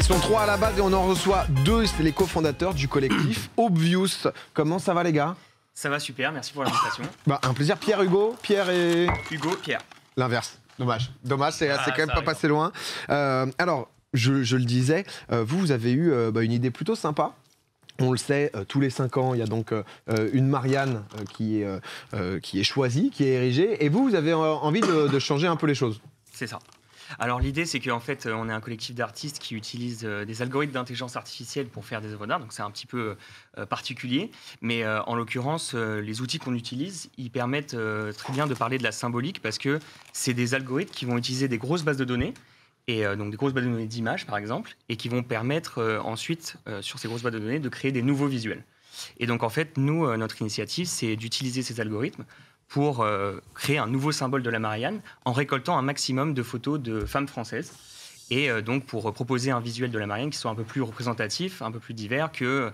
Ils sont trois à la base et on en reçoit deux, c'est les cofondateurs du collectif Obvious. Comment ça va les gars Ça va super, merci pour l'invitation. Bah, un plaisir, Pierre Hugo, Pierre et... Hugo, Pierre. L'inverse, dommage. Dommage, c'est ah, quand même pas passé loin. Euh, alors, je, le disais, euh, vous, vous avez eu euh, bah, une idée plutôt sympa on le sait, tous les cinq ans, il y a donc une Marianne qui, est, choisie, qui est érigée. Et vous, vous avez envie de changer un peu les choses. C'est ça. Alors l'idée, c'est qu'en fait, euh, on est un collectif d'artistes qui utilisent euh, des algorithmes d'intelligence artificielle pour faire des œuvres d'art, donc c'est un petit peu euh, particulier. Mais en l'occurrence, les outils qu'on utilise, ils permettent très bien de parler de la symbolique parce que c'est des algorithmes qui vont utiliser des grosses bases de données et donc des grosses bases de données d'images par exemple, et qui vont permettre ensuite, sur ces grosses bases de données, de créer des nouveaux visuels. Et donc en fait, nous, notre initiative, c'est d'utiliser ces algorithmes pour euh, créer un nouveau symbole de la Marianne en récoltant un maximum de photos de femmes françaises. Et euh, donc pour proposer un visuel de la Marianne qui soit un peu plus représentatif, un peu plus divers que euh,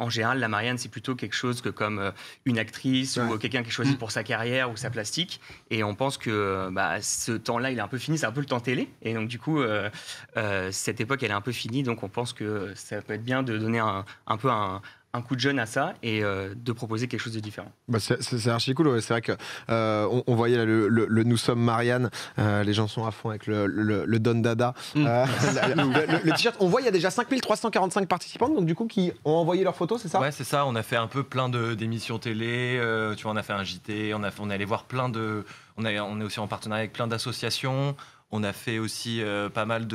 en général, la Marianne, c'est plutôt quelque chose que comme une actrice ou quelqu'un qui est choisi mm. pour sa carrière ou sa plastique. Et on pense que bah, ce temps-là, il est un peu fini, c'est un peu le temps télé. Et donc, du coup, cette époque, elle est un peu finie. Donc, on pense que ça peut être bien de donner un peu un, un coup de jeune à ça et euh, de proposer quelque chose de différent. Bah c'est archi cool, c'est vrai que euh, on, voyait le, Nous sommes Marianne, euh, les gens sont à fond avec le, le Don Dada, mm. le, t-shirt. On voit il y a déjà 5345 participants, donc du coup qui ont envoyé leurs photos, c'est ça Ouais, c'est ça, on a fait un peu plein d'émissions télé, tu vois, on a fait un JT, on, a on est allé voir plein de... On, on est aussi en partenariat avec plein d'associations, on a fait aussi euh, pas mal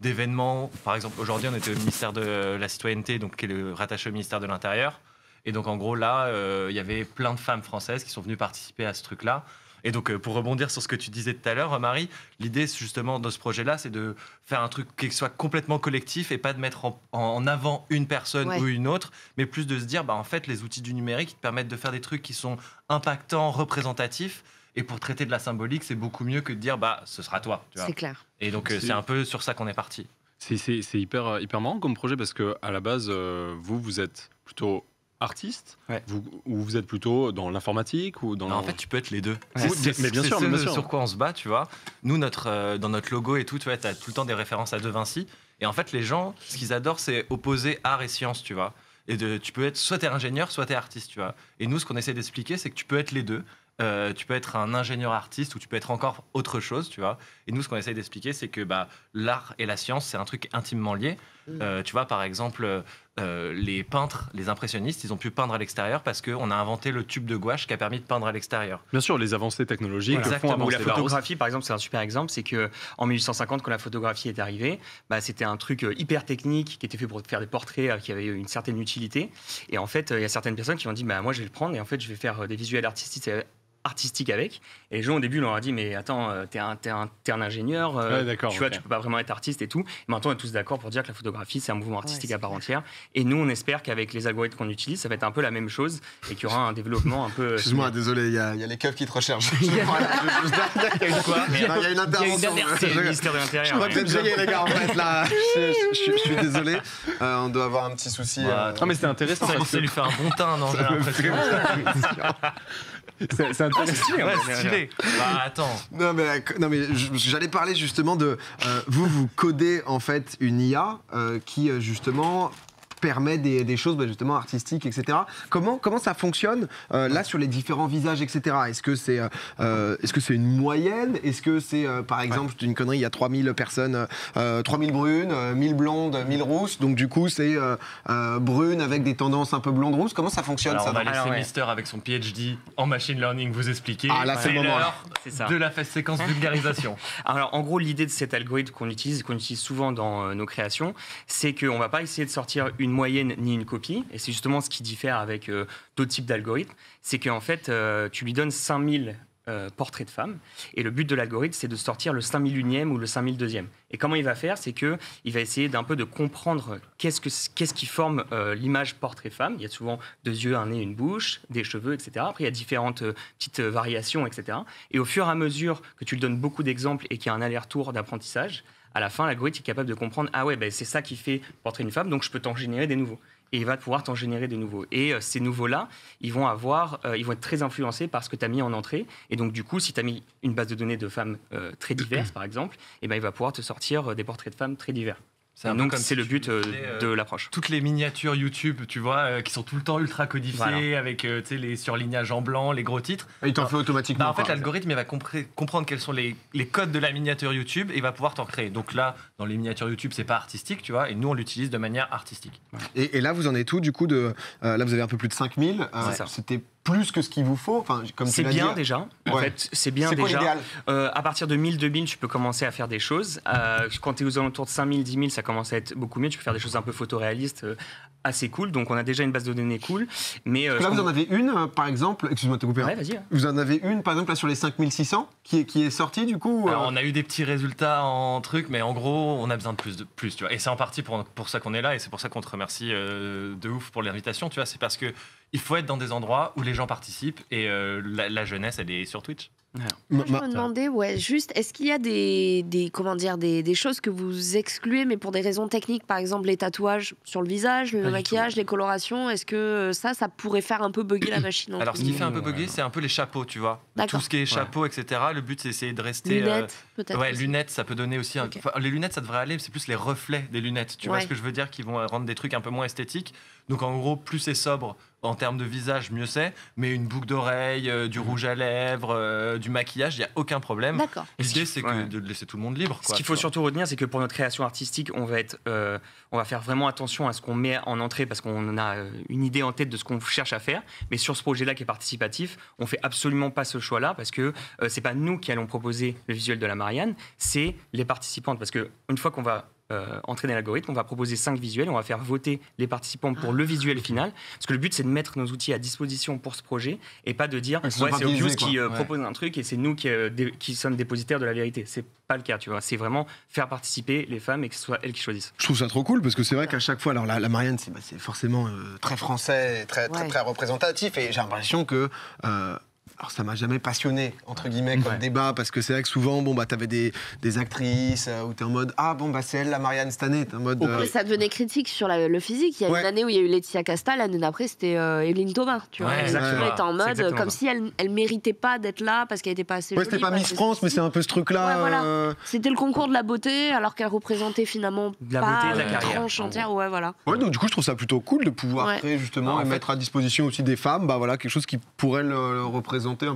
d'événements. Par exemple, aujourd'hui, on était au ministère de la Citoyenneté, donc, qui est le, rattaché au ministère de l'Intérieur. Et donc, en gros, là, euh, il y avait plein de femmes françaises qui sont venues participer à ce truc-là. Et donc, euh, pour rebondir sur ce que tu disais tout à l'heure, Marie, l'idée justement de ce projet-là, c'est de faire un truc qui soit complètement collectif et pas de mettre en, avant une personne ou une autre, mais plus de se dire, bah, en fait, les outils du numérique te permettent de faire des trucs qui sont impactants, représentatifs. Et pour traiter de la symbolique, c'est beaucoup mieux que de dire bah ce sera toi. C'est clair. Et donc euh, c'est un peu sur ça qu'on est parti. C'est hyper, euh, hyper marrant comme projet parce que à la base, euh, vous, vous êtes plutôt artiste vous, ou vous êtes plutôt dans l'informatique ou dans en fait tu peux être les deux C'est mais bien sûr, sur quoi on se bat tu vois nous notre dans notre logo et tout tu as tout le temps des références à De Vinci et en fait les gens ce qu'ils adorent c'est opposer art et science tu vois et de, tu peux être soit t'es ingénieur soit t'es artiste tu vois et nous ce qu'on essaie d'expliquer c'est que tu peux être les deux euh, tu peux être un ingénieur artiste ou tu peux être encore autre chose, tu vois. Et nous, ce qu'on essaye d'expliquer, c'est que bah, l'art et la science, c'est un truc intimement lié. Mm. Euh, tu vois, par exemple, euh, les peintres, les impressionnistes, ils ont pu peindre à l'extérieur parce qu'on a inventé le tube de gouache qui a permis de peindre à l'extérieur. Bien sûr, les avancées technologiques. Exactement. la photographie, par exemple, c'est un super exemple. C'est que en 1850, quand la photographie est arrivée, bah, c'était un truc hyper technique qui était fait pour faire des portraits qui avait une certaine utilité. Et en fait, il y a certaines personnes qui ont dit bah, Moi, je vais le prendre et en fait, je vais faire des visuels artistiques artistique avec. Et les au début, on leur a dit Mais attends, euh, t'es un, un, ingénieur, euh, tu vois, tu peux pas vraiment être artiste et tout. mais maintenant, on est tous d'accord pour dire que la photographie, c'est un mouvement artistique à part entière. Et nous, on espère qu'avec les algorithmes qu'on utilise, ça va être un peu la même chose et qu'il y aura un développement un peu. Euh, Excuse-moi, désolé, il y, y, a les keufs qui te recherchent. Il y a une intervention. y a Je les gars, là. Je suis désolé. on doit avoir un petit souci. Non, mais c'était intéressant. Ça lui faire un bon teint, non ah, c'est intéressant. Ah, ouais, stylé. Bah, attends. Non, mais, non, mais j'allais parler justement de. Euh, vous, vous codez en fait une IA euh, qui euh, justement permet des, choses bah, justement artistiques, etc. Comment, comment ça fonctionne euh, là sur les différents visages, etc. Est-ce que c'est euh, euh, est-ce que c'est une moyenne Est-ce que c'est par exemple une connerie Il y a 3000 personnes, 3000 brunes, 1000 blondes, 1000 rousses. Donc du coup c'est brune avec des tendances un peu blondes rousses. Comment ça fonctionne ça On va laisser Mister avec son PhD en machine learning vous expliquer. Ah là c'est le moment. De la séquence vulgarisation. Alors en gros l'idée de cet algorithme qu'on utilise, qu'on utilise souvent dans nos créations, c'est qu'on va pas essayer de sortir une moyenne ni une copie. Et c'est justement ce qui diffère avec euh, d'autres types d'algorithmes. C'est qu'en fait, euh, tu lui donnes 5000 euh, portraits de femmes. Et le but de l'algorithme, c'est de sortir le 5001e ou le 5002e. Et comment il va faire C'est que il va essayer d'un peu de comprendre qu'est-ce, que, qu'est-ce qui forme l'image portrait femme. Il y a souvent deux yeux, un nez, une bouche, des cheveux, etc. Après, il y a différentes petites variations, etc. Et au fur et à mesure que tu lui donnes beaucoup d'exemples et qu'il y a un aller-retour d'apprentissage, à la fin, l'algorithme est capable de comprendre ah ouais, ben, c'est ça qui fait portrait une femme, donc je peux t'en générer des nouveaux. Et il va pouvoir t'en générer des nouveaux. Et euh, ces nouveaux-là, ils vont avoir, euh, ils vont être très influencés par ce que tu as mis en entrée. Et donc, du coup, si tu as mis une base de données de femmes euh, très diverses, par exemple, et eh ben, il va pouvoir te sortir des portraits de femmes très divers. C'est c'est le but euh, euh, de l'approche. Toutes les miniatures YouTube, tu vois, euh, qui sont tout le temps ultra codifiées avec les surlignages en blanc, les gros titres. Ah, il t'en bah, fait automatiquement. Bah, en fait, l'algorithme va comprendre quels sont les, codes de la miniature YouTube et va pouvoir t'en créer. Donc là, dans les miniatures YouTube, c'est pas artistique, tu vois, et nous on l'utilise de manière artistique. Et, là, vous en êtes tout du coup de là vous avez un peu plus de 5000. C'était plus que ce qu'il vous faut enfin, comme C'est bien déjà. En fait, c'est bien déjà. Euh, à partir de 1000, 2000, tu peux commencer à faire des choses. Euh, quand tu es aux alentours de 5000, 10 ça commence à être beaucoup mieux. Tu peux faire des choses un peu photoréalistes, euh, assez cool. Donc on a déjà une base de données cool. Mais, là, vous en avez une, par exemple. Excuse-moi de te couper. Hein. Hein. Vous en avez une, par exemple, là, sur les 5600 qui est, qui est sortie du coup On a eu des petits résultats en truc, mais en gros, on a besoin de plus. De, plus tu vois. Et c'est en partie pour, pour ça qu'on est là et c'est pour ça qu'on te remercie de ouf pour l'invitation. Tu vois, c'est parce que il faut être dans des endroits où les gens participent et euh, la, jeunesse, elle est sur Twitch. Moi, je me demandais, ouais, juste, est-ce qu'il y a des, comment des, choses que vous excluez, mais pour des raisons techniques, par exemple les tatouages sur le visage, le maquillage, les colorations, est-ce que euh, ça, ça pourrait faire un peu bugger la machine Alors, ce qui fait un peu mmh. bugger, c'est un peu les chapeaux, tu vois. Tout ce qui est chapeau, etc. Le but, c'est essayer de rester. Euh, lunettes, peut-être. Ouais, lunettes, ça peut donner aussi. les lunettes, ça devrait aller, c'est plus les reflets des lunettes, tu vois ce que je veux dire, qui vont rendre des trucs un peu moins esthétiques. Donc en gros, plus c'est sobre en termes de visage, mieux c'est. Mais une boucle d'oreille, euh, du rouge à lèvres, euh, du maquillage, il n'y a aucun problème. L'idée, c'est de laisser tout le monde libre. ce qu'il faut surtout retenir, c'est que pour notre création artistique, on va, être, euh, on va faire vraiment attention à ce qu'on met en entrée parce qu'on a une idée en tête de ce qu'on cherche à faire. Mais sur ce projet-là qui est participatif, on fait absolument pas ce choix-là parce que ce n'est pas nous qui allons proposer le visuel de la Marianne, c'est les participantes. Parce que fois qu'on va euh, entraîner l'algorithme. On va proposer cinq visuels, on va faire voter les participants pour le visuel ah, final. Parce que le but, c'est de mettre nos outils à disposition pour ce projet et pas de dire ouais, c'est Obvious qui euh, propose un truc et c'est nous qui, euh, qui, sommes dépositaires de la vérité. C'est pas le cas, tu vois. C'est vraiment faire participer les femmes et que ce soit elles qui choisissent. Je trouve ça trop cool parce que c'est vrai qu'à chaque fois, alors la, Marianne, c'est bah, forcément très français, très, très, très représentatif et j'ai l'impression que alors ça m'a jamais passionné entre guillemets comme débat parce que c'est vrai que souvent bon bah t'avais des, des actrices euh, où t'es en mode ah bon bah c'est elle la Marianne cette année en mode euh, ça devenait critique sur le physique il y a une année où il y a eu Laetitia Casta l'année d'après c'était euh, Evelyne Thomas tu vois ouais, était en mode comme si elle elle méritait pas d'être là parce qu'elle était pas assez ouais, c'était pas Miss France mais c'est un peu ce truc là voilà. Euh. c'était le concours de la beauté alors qu'elle représentait finalement la pas beauté de la carrière entière ouais voilà ouais donc du coup je trouve ça plutôt cool de pouvoir créer justement et mettre à disposition aussi des femmes bah voilà quelque chose qui pourrait le, le représenter un peu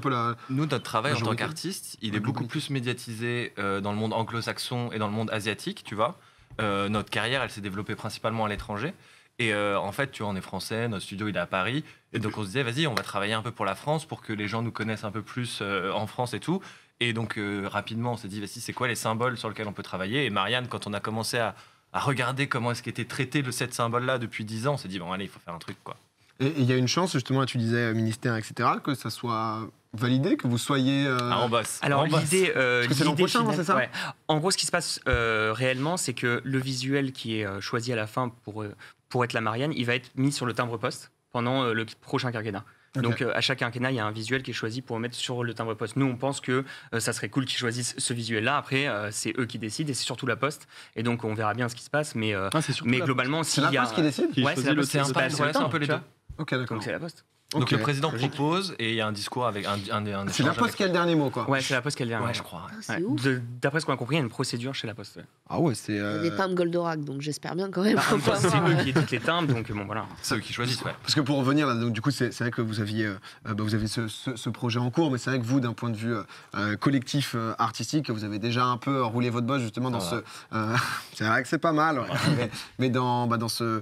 Nous, notre travail en tant qu'artiste, il est beaucoup plus médiatisé euh, dans le monde anglo-saxon et dans le monde asiatique, tu vois. Euh, notre carrière, elle s'est développée principalement à l'étranger. Et euh, en fait, tu vois, on est français, notre studio il est à Paris. Et donc on se disait, vas-y, on va travailler un peu pour la France pour que les gens nous connaissent un peu plus en France et tout. Et donc rapidement, on s'est dit, vas-y, c'est quoi les symboles sur lesquels on peut travailler Et Marianne, quand on a commencé à, à regarder comment est-ce qu'était traité le, cet symbole-là depuis 10 ans, on s'est dit, bon allez, il faut faire un truc quoi. Et il y a une chance, justement, tu disais euh, ministère, etc., que ça soit validé, que vous soyez euh, ah, en bosse. Alors l'idée, euh, c'est l'an prochain, c'est ça En gros, ce qui se passe réellement, c'est que le visuel qui est choisi à la fin pour pour être la Marianne, il va être mis sur le timbre poste pendant le prochain quinquennat. Donc à chaque quinquennat, il y a un visuel qui est choisi pour mettre sur le timbre poste. Nous, on pense que ça serait cool qu'ils choisissent ce visuel-là. Après, c'est eux qui décident et c'est surtout la poste. Et donc on verra bien ce qui se passe. Mais, ah, mais globalement, s'il y a... C'est la poste qui décide un peu les deux. Ok, d'accord. Donc c'est la Poste. Donc le président propose et il y a un discours avec un. un, c'est la Poste qui a le dernier mot, quoi. Ouais, c'est la Poste qui a le dernier ouais, je crois. Ah, d'après ce qu'on a compris, il y a une procédure chez la Poste. Ah ouais, c'est. Euh... Des timbres Goldorak, donc j'espère bien quand même. Bah, c'est eux qui éditent les timbres, donc bon voilà. C'est eux qui choisissent, ouais. Parce que pour revenir là, donc du coup, c'est vrai que vous aviez, euh, bah, vous avez ce, projet en cours, mais c'est vrai que vous, d'un point de vue euh, euh, collectif artistique, vous avez déjà un peu roulé votre bosse justement dans ce. c'est vrai que c'est pas mal, mais, mais, dans, bah, dans ce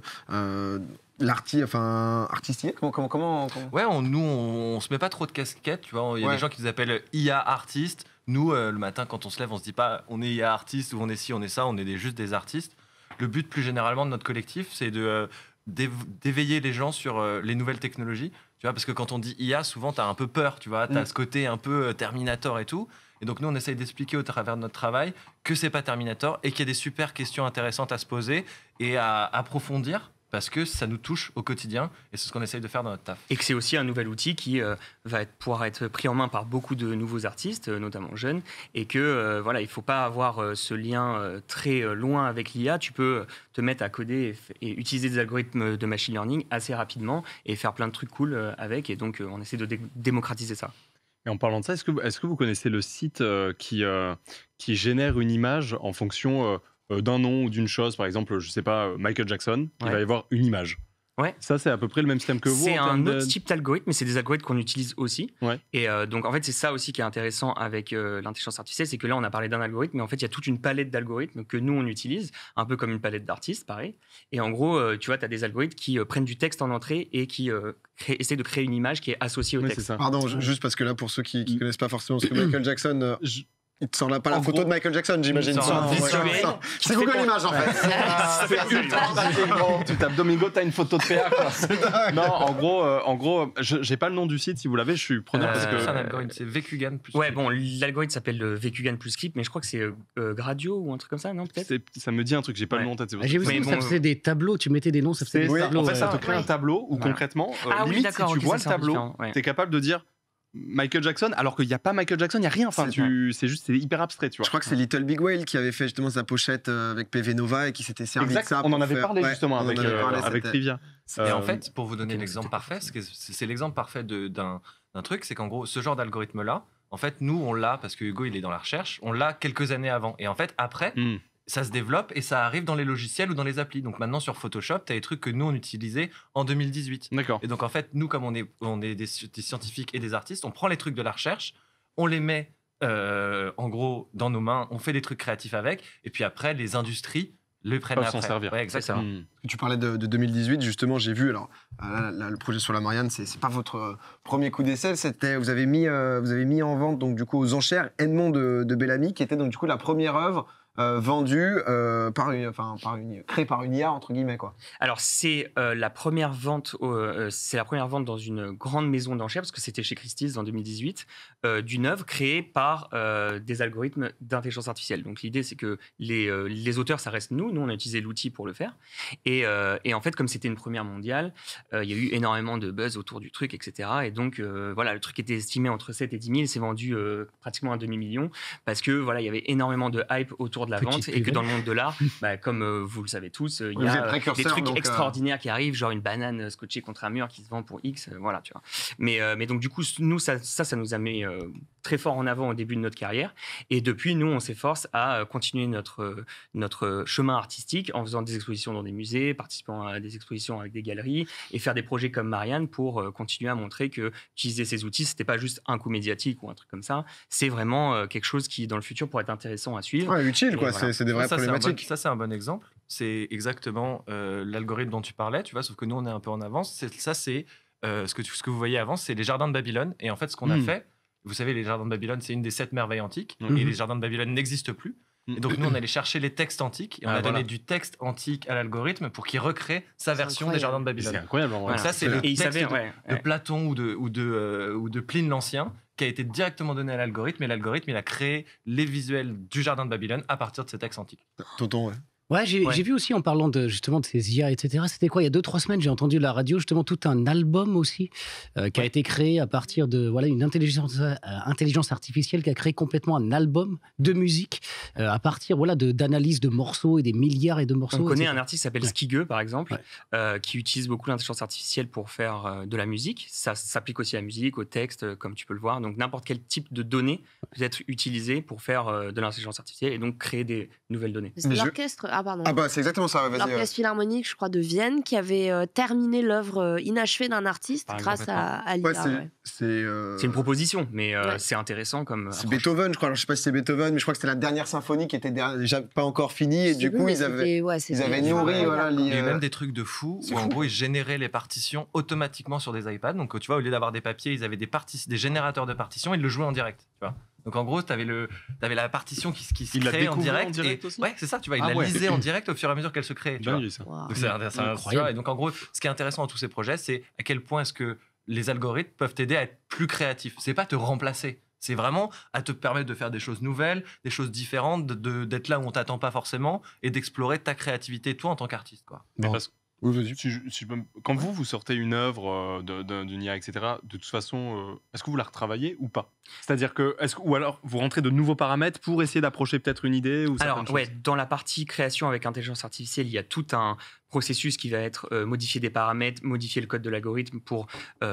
l'artiste enfin artistique comment, comment, comment, ouais on, nous on, se met pas trop de casquettes tu vois il y a des gens qui nous appellent IA artistes nous euh, le matin quand on se lève on se dit pas on est IA artiste ou on est ci on est ça on est juste des artistes le but plus généralement de notre collectif c'est de euh, d'éveiller les gens sur euh, les nouvelles technologies tu vois parce que quand on dit IA souvent tu as un peu peur tu vois as mm. ce côté un peu Terminator et tout et donc nous, on essaye d'expliquer au travers de notre travail que c'est pas Terminator et qu'il y a des super questions intéressantes à se poser et à approfondir parce que ça nous touche au quotidien et c'est ce qu'on essaye de faire dans notre taf. Et que c'est aussi un nouvel outil qui euh, va être, pouvoir être pris en main par beaucoup de nouveaux artistes, euh, notamment jeunes, et que euh, voilà, il ne faut pas avoir ce lien très loin avec l'IA. Tu peux te mettre à coder et, utiliser des algorithmes de machine learning assez rapidement et faire plein de trucs cool avec. Et donc, on essaie de démocratiser ça. Et en parlant de ça, est-ce que, est que, vous connaissez le site qui, qui génère une image en fonction euh, d'un nom ou d'une chose, par exemple, je sais pas, euh, Michael Jackson, on il va y avoir une image. Ouais. Ça, c'est à peu près le même système que vous. C'est un autre type d'algorithme, mais c'est des algorithmes qu'on utilise aussi. Et euh, donc, en fait, c'est ça aussi qui est intéressant avec l'intelligence artificielle, c'est que là, on a parlé d'un algorithme, mais en fait, il y a toute une palette d'algorithmes que nous, on utilise, un peu comme une palette d'artistes, pareil. Et en gros, tu vois, tu as des algorithmes qui prennent du texte en entrée et qui essaient de créer une image qui est associée au texte. Pardon, juste parce que là, pour ceux qui ne mm. connaissent pas forcément ce que Michael Jackson... Il te pas la photo de Michael Jackson, j'imagine. C'est Google Images en fait. c'est ultra Tu tapes Domingo, tu as une photo de PA. non, en gros, euh, en gros, j'ai pas le nom du site. Si vous l'avez, je suis preneur euh, C'est un algorithme, c'est VQGAN. Plus ouais, bon, l'algorithme s'appelle euh, VQGAN plus Clip, mais je crois que c'est Gradio ou un truc comme ça, non peut-être. Ça me dit un truc, j'ai pas le nom en tête. Ah, j'ai vu que ça faisait des tableaux. Tu mettais des noms, ça faisait des tableaux. En fait, ça te crée un tableau où concrètement, ah limite si tu vois le tableau, tu es capable de dire Michael Jackson, alors qu'il n'y a pas Michael Jackson, il n'y a rien. Enfin, c'est juste, hyper abstrait, tu vois. Je crois que c'est Little Big Whale qui avait fait justement sa pochette euh, avec PV Nova et qui s'était servi de On en avait parlé justement avec, euh, Trivia. Et en euh, fait, pour vous donner l'exemple parfait, c'est l'exemple parfait d'un truc, c'est qu'en gros, ce genre d'algorithme-là, en fait, nous, on l'a, parce que Hugo, il est dans la recherche, on l'a quelques années avant. Et en fait, après, hmm ça se développe et ça arrive dans les logiciels ou dans les applis. Donc maintenant sur Photoshop, tu as des trucs que nous on utilisait en 2018. D'accord. Et donc en fait, nous comme on est, on est des, scientifiques et des artistes, on prend les trucs de la recherche, on les met euh, en gros dans nos mains, on fait des trucs créatifs avec, et puis après les industries les prennent après. s'en servir. Ouais, exactement. Hmm. Tu parlais de, 2018, justement, j'ai vu. Alors, ah, là, le projet sur la Marianne, c'est, c'est pas votre euh, premier coup d'essai. C'était, vous avez mis, euh, vous avez mis en vente donc du coup aux enchères Edmond de, de Bellamy, qui était donc du coup la première œuvre euh, vendu euh, par une, par IA entre guillemets quoi. Alors c'est euh, la première vente, c'est la première vente dans une grande maison d'enchères parce que c'était chez Christie's en 2018 d'une œuvre créée par des algorithmes d'intelligence artificielle. Donc l'idée c'est que les, auteurs ça reste nous, nous on a utilisé l'outil pour le faire et, en fait comme c'était une première mondiale, il y a eu énormément de buzz autour du truc etc. Et donc voilà le truc était estimé entre 7 et 10 000, c'est vendu pratiquement un demi million parce que voilà il y avait énormément de hype autour de la vente et que dans le monde de l'art, bah, comme euh, vous le savez tous, euh, il y a euh, des trucs extraordinaires qui arrivent, genre une banane scotchée contre un mur qui se vend pour X, voilà, tu vois. Mais, mais donc du coup, nous, ça, ça, nous a mis très fort en avant au début de notre carrière. Et depuis, nous, on s'efforce à continuer notre, notre chemin artistique en faisant des expositions dans des musées, participant à des expositions avec des galeries et faire des projets comme Marianne pour continuer à montrer que utiliser ces outils, c'était pas juste un coup médiatique ou un truc comme ça. C'est vraiment quelque chose qui, dans le futur, pourrait être intéressant à suivre. utile. C'est des vraies problématiques. ça, c'est un bon exemple. C'est exactement euh, l'algorithme dont tu parlais, tu vois, sauf que nous, on est un peu en avance. Ça, c'est euh, ce, que, vous voyez avant, c'est les jardins de Babylone. Et en fait, ce qu'on a hmm. fait, vous savez, les jardins de Babylone, c'est une des sept merveilles antiques, hmm. et les jardins de Babylone n'existent plus. Mm. donc nous, on allait chercher les textes antiques et on ah, a donné du texte antique à l'algorithme pour qu'il recrée sa version des Jardins de Babylone. C'est incroyable. Ça, c'est le texte savait, de, Platon ou de, euh, ou de, Pline l'Ancien qui a été directement donné à l'algorithme et l'algorithme, il a créé les visuels du Jardin de Babylone à partir de ces textes antiques. Tonton, ouais. Ouais, j'ai vu aussi en parlant de justement de ces IA, etc. C'était quoi Il y a deux trois semaines, j'ai entendu la radio justement tout un album aussi euh, qui a été créé à partir de voilà une intelligence euh, intelligence artificielle qui a créé complètement un album de musique euh, à partir voilà de d'analyses de morceaux et des milliards et de morceaux. On connaît un artiste qui s'appelle ouais. par exemple, qui utilise beaucoup l'intelligence artificielle pour faire de la musique. Ça s'applique aussi à la musique, au texte, comme tu peux le voir. Donc n'importe quel type de données peut être utilisé pour faire de l'intelligence artificielle et donc créer des nouvelles données. C'est L'orchestre ah, pardon. Ah, bah, c'est exactement ça. La L'Orchestre Philharmonique, je crois, de Vienne, qui avait euh, terminé l'œuvre euh, inachevée d'un artiste grâce à, à euh, c'est une proposition, mais c'est intéressant comme. C'est Beethoven, je crois. Alors, je sais pas si c'est Beethoven, mais je crois que c'était la dernière symphonie qui était déjà pas encore finie. Et du coup, ils avaient, ils nourri. Il y même des trucs de fou où, en gros, ils généraient les partitions automatiquement sur des iPads. Donc, tu vois, au lieu d'avoir des papiers, ils avaient des, des générateurs de partitions et ils le jouaient en direct. Tu vois donc en gros, tu avais, avais, la partition qui, qui se créait en direct. ouais, c'est ça, tu vas il ah la en direct au fur et à mesure qu'elle se crée Donc c'est incroyable. Et donc en gros, ce qui est intéressant dans tous ces projets, c'est à quel point est-ce que les algorithmes peuvent t'aider à être plus créatif. C'est pas te remplacer. C'est vraiment à te permettre de faire des choses nouvelles, des choses différentes, d'être de, d'être là où on t'attend pas forcément et d'explorer ta créativité, toi, en tant qu'artiste. Quoi quand vous, vous sortez une œuvre euh, d'une IA, etc., de toute façon, euh, est-ce que vous la retravaillez ou pas C'est-à-dire que, est-ce ou alors vous rentrez de nouveaux paramètres pour essayer d'approcher peut-être une idée ou Alors, dans la partie création avec intelligence artificielle, il y a tout un processus qui va être euh, modifier des paramètres, modifier le code de l'algorithme pour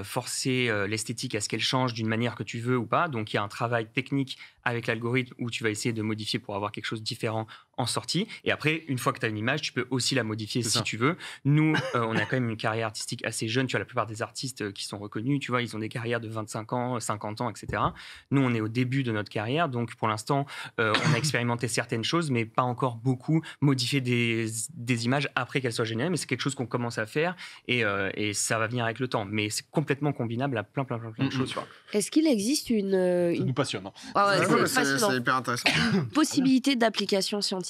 forcer l'esthétique à ce qu'elle change d'une manière que tu veux ou pas. Donc, il y a un travail technique avec l'algorithme où tu vas essayer de modifier pour avoir quelque chose de différent en sortie. Et après, une fois que tu as une image, tu peux aussi la modifier si tu veux. Nous, euh, on a quand même une carrière artistique assez jeune. Tu vois, la plupart des artistes euh, qui sont reconnus, tu vois, ils ont des carrières de 25 ans, 50 ans, etc. Nous, on est au début de notre carrière. Donc, pour l'instant, euh, on a expérimenté certaines choses, mais pas encore beaucoup modifier des, images après qu'elles soient générées. Mais c'est quelque chose qu'on commence à faire et, ça va venir avec le temps. Mais c'est complètement combinable à plein, plein, plein, plein de choses. Est-ce qu'il existe une. nous passionne. Hein. c'est hyper intéressant. possibilité d'application scientifique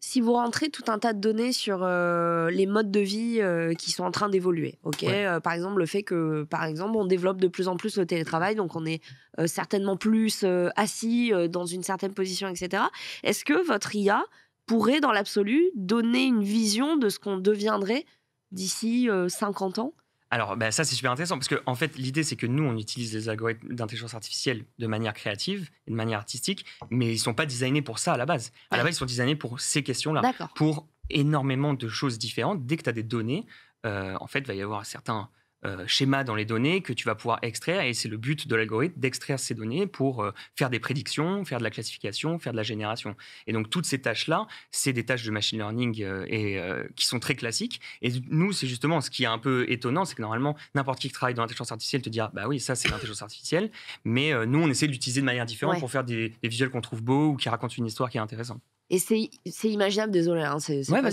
si vous rentrez tout un tas de données sur euh, les modes de vie euh, qui sont en train d'évoluer, ok, euh, par exemple le fait que, par exemple, on développe de plus en plus le télétravail, donc on est certainement plus assis dans une certaine position, etc. Est-ce que votre IA pourrait, dans l'absolu, donner une vision de ce qu'on deviendrait d'ici 50 ans alors, bah, ça, c'est super intéressant parce que, en fait, l'idée, c'est que nous, on utilise les algorithmes d'intelligence artificielle de manière créative et de manière artistique, mais ils ne sont pas designés pour ça à la base. À la base, ils sont designés pour ces questions-là, pour énormément de choses différentes. Dès que tu as des données, euh, en fait, il va y avoir certains euh, schéma dans les données que tu vas pouvoir extraire. Et c'est le but de l'algorithme d'extraire ces données pour euh, faire des prédictions, faire de la classification, faire de la génération. Et donc toutes ces tâches-là, c'est des tâches de machine learning euh, et, qui sont très classiques. Et nous, c'est justement ce qui est un peu étonnant, c'est que normalement, n'importe qui qui travaille dans l'intelligence artificielle te dira, bah oui, ça c'est l'intelligence artificielle. Mais nous, on essaie de l'utiliser de manière différente pour faire des, visuels qu'on trouve beaux ou qui racontent une histoire qui est intéressante. Et c'est imaginable, désolé, hein, c'est hein,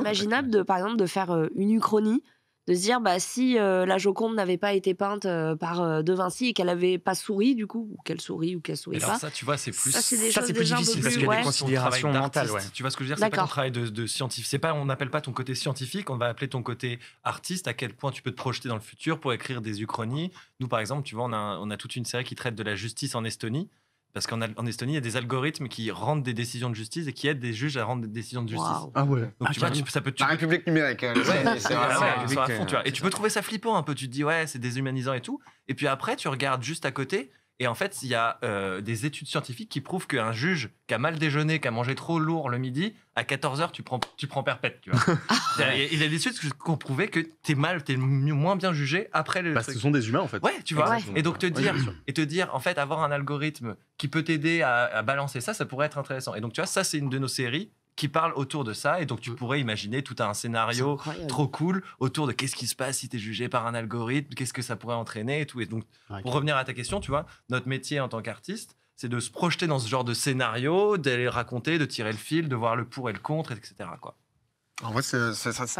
imaginable, de, par exemple, de faire une uchronie de se dire bah si euh, la Joconde n'avait pas été peinte euh, par euh, De Vinci et qu'elle n'avait pas souri du coup ou qu'elle sourit ou qu'elle sourit alors pas. ça tu vois c'est plus ça c'est plus difficile parce qu'il y a des considérations mentales tu vois ce que je veux dire c'est pas ton travail de, de scientifique c'est pas on n'appelle pas ton côté scientifique on va appeler ton côté artiste à quel point tu peux te projeter dans le futur pour écrire des uchronies nous par exemple tu vois on a on a toute une série qui traite de la justice en Estonie parce qu'en Estonie, il y a des algorithmes qui rendent des décisions de justice et qui aident des juges à rendre des décisions de justice. Ah ouais. Ah, ça peut. Hein, la République numérique. c'est Et euh, tu peux trouver ça flippant un peu. Tu te dis ouais, c'est déshumanisant et tout. Et puis après, tu regardes juste à côté et en fait, il y a euh, des études scientifiques qui prouvent qu'un juge qui a mal déjeuné, qui a mangé trop lourd le midi, à 14h, tu prends, tu prends perpète. il y a des études qui ont prouvé que t'es mal, t'es moins bien jugé après le. Parce bah, que ce sont des humains, en fait. Ouais, tu vois. Et donc, te dire, et te dire, en fait, avoir un algorithme qui peut t'aider à, balancer ça, ça pourrait être intéressant. Et donc, tu vois, ça, c'est une de nos séries qui parle autour de ça. Et donc, tu pourrais imaginer tout un scénario trop cool autour de qu'est-ce qui se passe si tu es jugé par un algorithme, qu'est-ce que ça pourrait entraîner et tout. Et donc, pour revenir à ta question, tu vois, notre métier en tant qu'artiste, c'est de se projeter dans ce genre de scénario, d'aller raconter, de tirer le fil, de voir le pour et le contre, etc. Quoi. En vrai, c'est,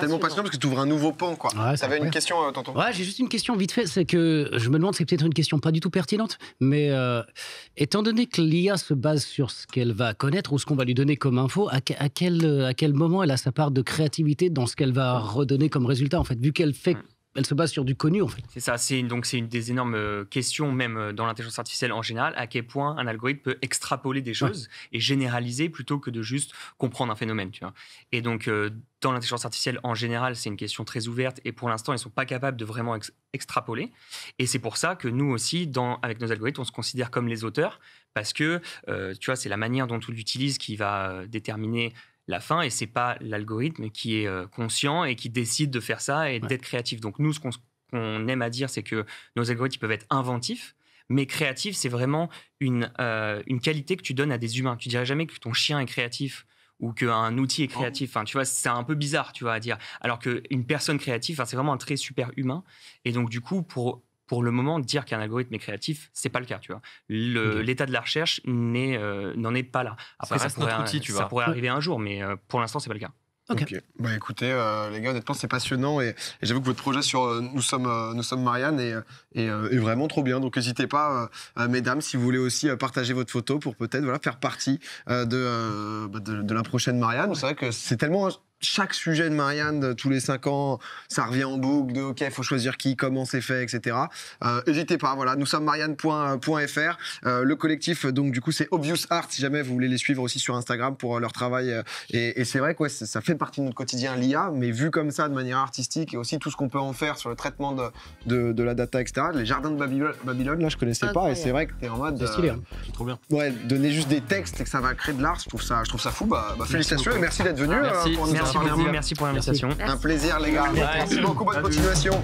tellement passionnant parce que tu ouvres un nouveau pan. Quoi. Ça T'avais une question, euh, tonton Ouais, j'ai juste une question vite fait. C'est que je me demande, c'est peut-être une question pas du tout pertinente, mais euh, étant donné que l'IA se base sur ce qu'elle va connaître ou ce qu'on va lui donner comme info, à, à, quel, à quel moment elle a sa part de créativité dans ce qu'elle va redonner comme résultat, en fait, vu qu'elle fait elle se base sur du connu en fait. C'est ça, c'est donc c'est une des énormes euh, questions même euh, dans l'intelligence artificielle en général, à quel point un algorithme peut extrapoler des choses et généraliser plutôt que de juste comprendre un phénomène, tu Et donc euh, dans l'intelligence artificielle en général, c'est une question très ouverte et pour l'instant, ils ne sont pas capables de vraiment extrapoler. Et c'est pour ça que nous aussi, dans, avec nos algorithmes, on se considère comme les auteurs parce que, tu vois, c'est la manière dont on l'utilise qui va déterminer la fin et c'est pas l'algorithme qui est euh, conscient et qui décide de faire ça et d'être créatif. Donc nous, ce qu'on aime à dire, c'est que nos algorithmes peuvent être inventifs, mais créatif, c'est vraiment une, euh, une qualité que tu donnes à des humains. Tu dirais jamais que ton chien est créatif ou qu'un outil est créatif. Enfin, tu vois, c'est un peu bizarre, tu vois, à dire. Alors qu'une personne créative, enfin, c'est vraiment un très super humain. Et donc, du coup, pour pour le moment, dire qu'un algorithme est créatif, c'est pas le cas, tu vois. L'état de la recherche euh, n'en est, pas là. Après, ça, pourrait, ça pourrait arriver un jour, mais euh, pour l'instant, c'est pas le cas. Ok. Bah, écoutez, euh, les gars, honnêtement, c'est passionnant et, j'avoue que votre projet sur nous sommes nous sommes Marianne est, vraiment trop bien. Donc n'hésitez pas, mesdames, si vous voulez aussi partager votre photo pour peut-être voilà faire partie de, bah, de, de la prochaine Marianne. C'est vrai que c'est tellement chaque sujet de Marianne, tous les 5 ans, ça revient en boucle de OK, faut choisir qui, comment c'est fait, etc. Euh, n'hésitez pas, voilà, nous sommes marianne.fr. Euh, euh, le collectif, donc du coup, c'est Obvious Art, si jamais vous voulez les suivre aussi sur Instagram pour leur travail. Et, c'est vrai que ça fait partie de notre quotidien, l'IA, mais vu comme ça, de manière artistique, et aussi tout ce qu'on peut en faire sur le traitement de, de, la data, etc. Les jardins de Babylone, là, je connaissais pas, et c'est vrai que t'es en mode. C'est stylé, hein. trop bien. Ouais, donner juste des textes et que ça va créer de l'art, je trouve ça, je trouve ça fou. Bah, bah félicitations et merci d'être venu merci, merci pour l'invitation. Un plaisir, les gars. Merci, merci beaucoup, bonne continuation.